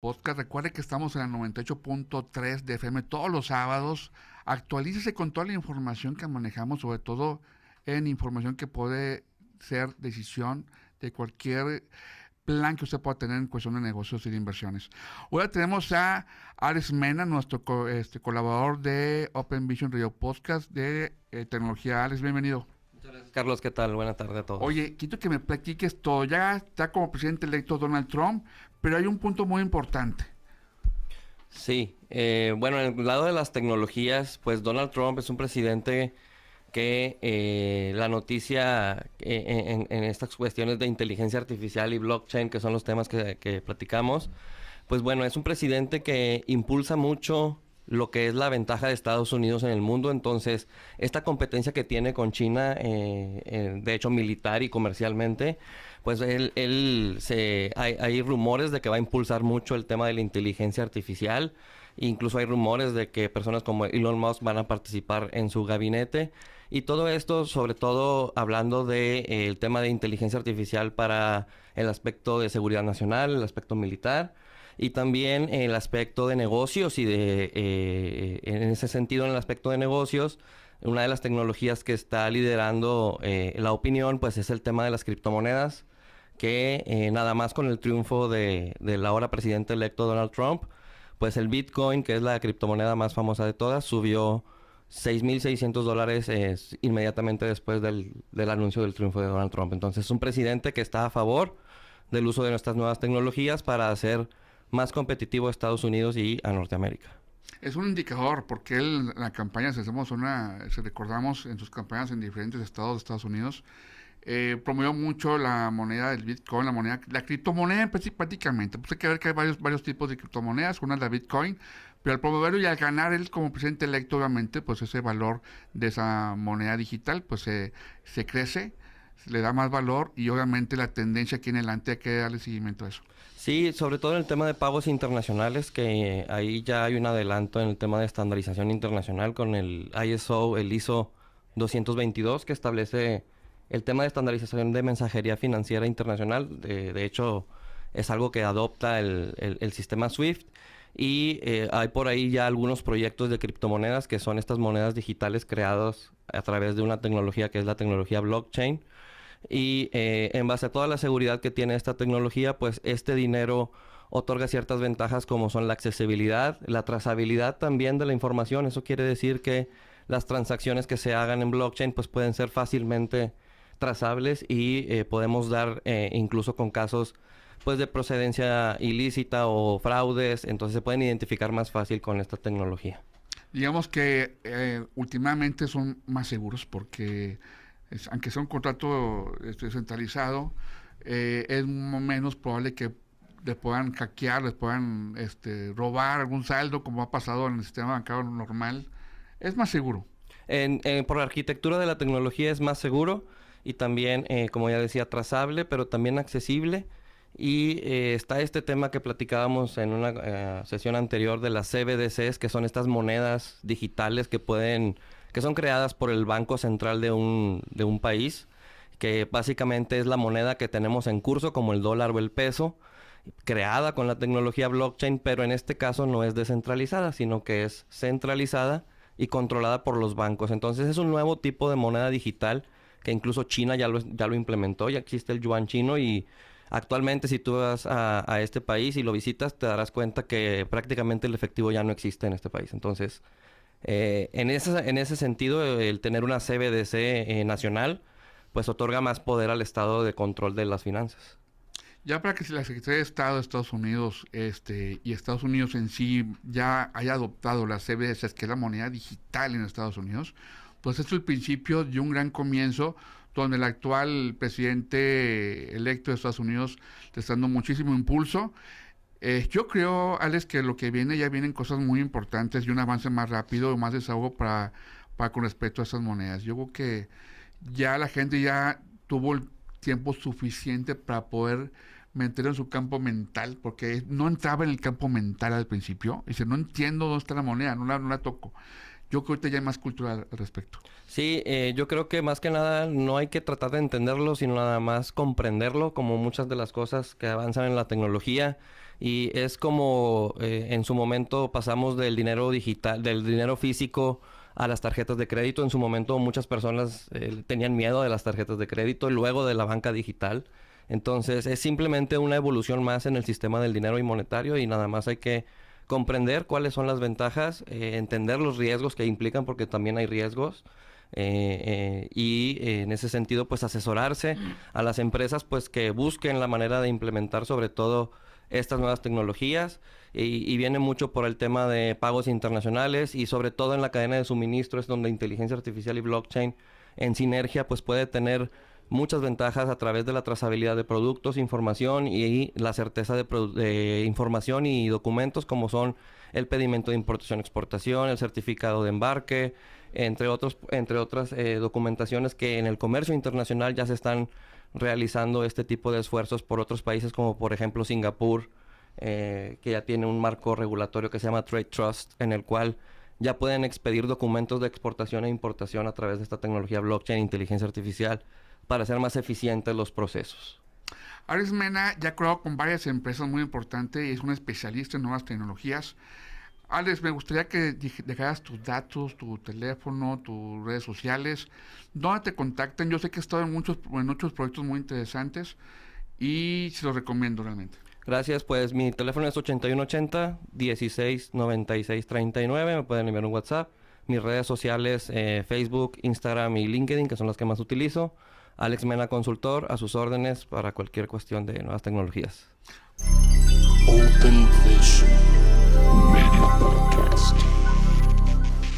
podcast. Recuerde que estamos en la 98.3 de FM todos los sábados. Actualícese con toda la información que manejamos, sobre todo en información que puede ser decisión de cualquier plan que usted pueda tener en cuestión de negocios y de inversiones. Hoy tenemos a Ares Mena, nuestro este, colaborador de Open Vision Radio Podcast de eh, Tecnología. Ares, bienvenido. Muchas gracias, Carlos. ¿Qué tal? Buenas tardes a todos. Oye, quito que me platiques todo. Ya está como presidente electo Donald Trump, pero hay un punto muy importante. Sí, eh, bueno, en el lado de las tecnologías, pues Donald Trump es un presidente que eh, la noticia eh, en, estas cuestiones de inteligencia artificial y blockchain, que son los temas que platicamos, pues bueno, es un presidente que impulsa mucho lo que es la ventaja de Estados Unidos en el mundo. Entonces, esta competencia que tiene con China, eh, eh, de hecho militar y comercialmente, pues él, se, hay, rumores de que va a impulsar mucho el tema de la inteligencia artificial. Incluso hay rumores de que personas como Elon Musk van a participar en su gabinete. Y todo esto, sobre todo hablando del de, eh, tema de inteligencia artificial para el aspecto de seguridad nacional, el aspecto militar y también el aspecto de negocios y de, eh, en ese sentido, en el aspecto de negocios, una de las tecnologías que está liderando eh, la opinión, pues es el tema de las criptomonedas, que eh, nada más con el triunfo de, del ahora presidente electo Donald Trump, pues el Bitcoin, que es la criptomoneda más famosa de todas, subió 6.600 dólares inmediatamente después del, del, anuncio del triunfo de Donald Trump. Entonces, un presidente que está a favor del uso de nuestras nuevas tecnologías para hacer más competitivo a Estados Unidos y a Norteamérica. Es un indicador porque él, la campaña, si hacemos una, recordamos en sus campañas en diferentes estados de Estados Unidos, eh, promovió mucho la moneda del Bitcoin, la moneda, la criptomoneda prácticamente. Pues hay que ver que hay varios, varios tipos de criptomonedas, una es la Bitcoin, pero al promoverlo y al ganar él como presidente electo, obviamente, pues ese valor de esa moneda digital, pues se crece le da más valor y obviamente la tendencia aquí en adelante hay que darle seguimiento a eso. Sí, sobre todo en el tema de pagos internacionales, que ahí ya hay un adelanto en el tema de estandarización internacional con el ISO, el ISO 222, que establece el tema de estandarización de mensajería financiera internacional. De, hecho, es algo que adopta el, el sistema SWIFT. Y eh, hay por ahí ya algunos proyectos de criptomonedas que son estas monedas digitales creadas a través de una tecnología que es la tecnología blockchain. Y eh, en base a toda la seguridad que tiene esta tecnología, pues este dinero otorga ciertas ventajas como son la accesibilidad, la trazabilidad también de la información. Eso quiere decir que las transacciones que se hagan en blockchain pues pueden ser fácilmente trazables y eh, podemos dar incluso con casos pues de procedencia ilícita o fraudes, entonces se pueden identificar más fácil con esta tecnología. Digamos que eh, últimamente son más seguros porque aunque sea un contrato eh, este, centralizado, eh, es menos probable que les puedan hackear, les puedan este, robar algún saldo como ha pasado en el sistema bancario normal. Es más seguro. En, por la arquitectura de la tecnología es más seguro y también, como ya decía, trazable, pero también accesible y eh, está este tema que platicábamos en una eh, sesión anterior de las CBDCs, que son estas monedas digitales que pueden, que son creadas por el Banco Central de un, de un país, que básicamente es la moneda que tenemos en curso, como el dólar o el peso, creada con la tecnología blockchain, pero en este caso no es descentralizada, sino que es centralizada y controlada por los bancos. Entonces es un nuevo tipo de moneda digital que incluso China ya lo, ya lo implementó, ya existe el yuan chino y Actualmente, si tú vas a, este país y lo visitas, te darás cuenta que prácticamente el efectivo ya no existe en este país. Entonces, eh, en, ese, en ese sentido, el tener una CBDC eh, nacional, pues otorga más poder al Estado de control de las finanzas. Ya para que si la Secretaría de Estado de Estados Unidos este, y Estados Unidos en sí ya haya adoptado la CBDC, que es la moneda digital en Estados Unidos, pues es el principio de un gran comienzo donde el actual presidente electo de Estados Unidos le está dando muchísimo impulso. Eh, yo creo, Alex, que lo que viene ya vienen cosas muy importantes y un avance más rápido, más desahogo para, para con respecto a esas monedas. Yo creo que ya la gente ya tuvo el tiempo suficiente para poder meter en su campo mental, porque no entraba en el campo mental al principio. Dice, no entiendo dónde está la moneda, no la, no la toco. Yo creo que ya hay más cultura al respecto. Sí, eh, yo creo que más que nada no hay que tratar de entenderlo, sino nada más comprenderlo, como muchas de las cosas que avanzan en la tecnología. Y es como eh, en su momento pasamos del dinero digital, del dinero físico a las tarjetas de crédito. En su momento muchas personas eh, tenían miedo de las tarjetas de crédito y luego de la banca digital. Entonces es simplemente una evolución más en el sistema del dinero y monetario y nada más hay que comprender cuáles son las ventajas, eh, entender los riesgos que implican, porque también hay riesgos. Eh, eh, y en ese sentido pues asesorarse a las empresas pues que busquen la manera de implementar sobre todo estas nuevas tecnologías y, viene mucho por el tema de pagos internacionales y sobre todo en la cadena de suministro es donde inteligencia artificial y blockchain en sinergia pues puede tener muchas ventajas a través de la trazabilidad de productos, información y, la certeza de, información y documentos como son el pedimento de importación-exportación, el certificado de embarque, entre, otros, entre otras eh, documentaciones que en el comercio internacional ya se están realizando este tipo de esfuerzos por otros países como por ejemplo Singapur, eh, que ya tiene un marco regulatorio que se llama Trade Trust, en el cual ya pueden expedir documentos de exportación e importación a través de esta tecnología blockchain, e inteligencia artificial para ser más eficientes los procesos. Ares Mena ya ha colaborado con varias empresas muy importantes y es un especialista en nuevas tecnologías. Alex, me gustaría que dejaras tus datos, tu teléfono, tus redes sociales, Dónde te contacten. Yo sé que has estado en muchos, en muchos proyectos muy interesantes y se los recomiendo realmente. Gracias, pues mi teléfono es 8180 169639 me pueden enviar un WhatsApp. Mis redes sociales, eh, Facebook, Instagram y LinkedIn, que son las que más utilizo. Alex Mena Consultor, a sus órdenes para cualquier cuestión de nuevas tecnologías.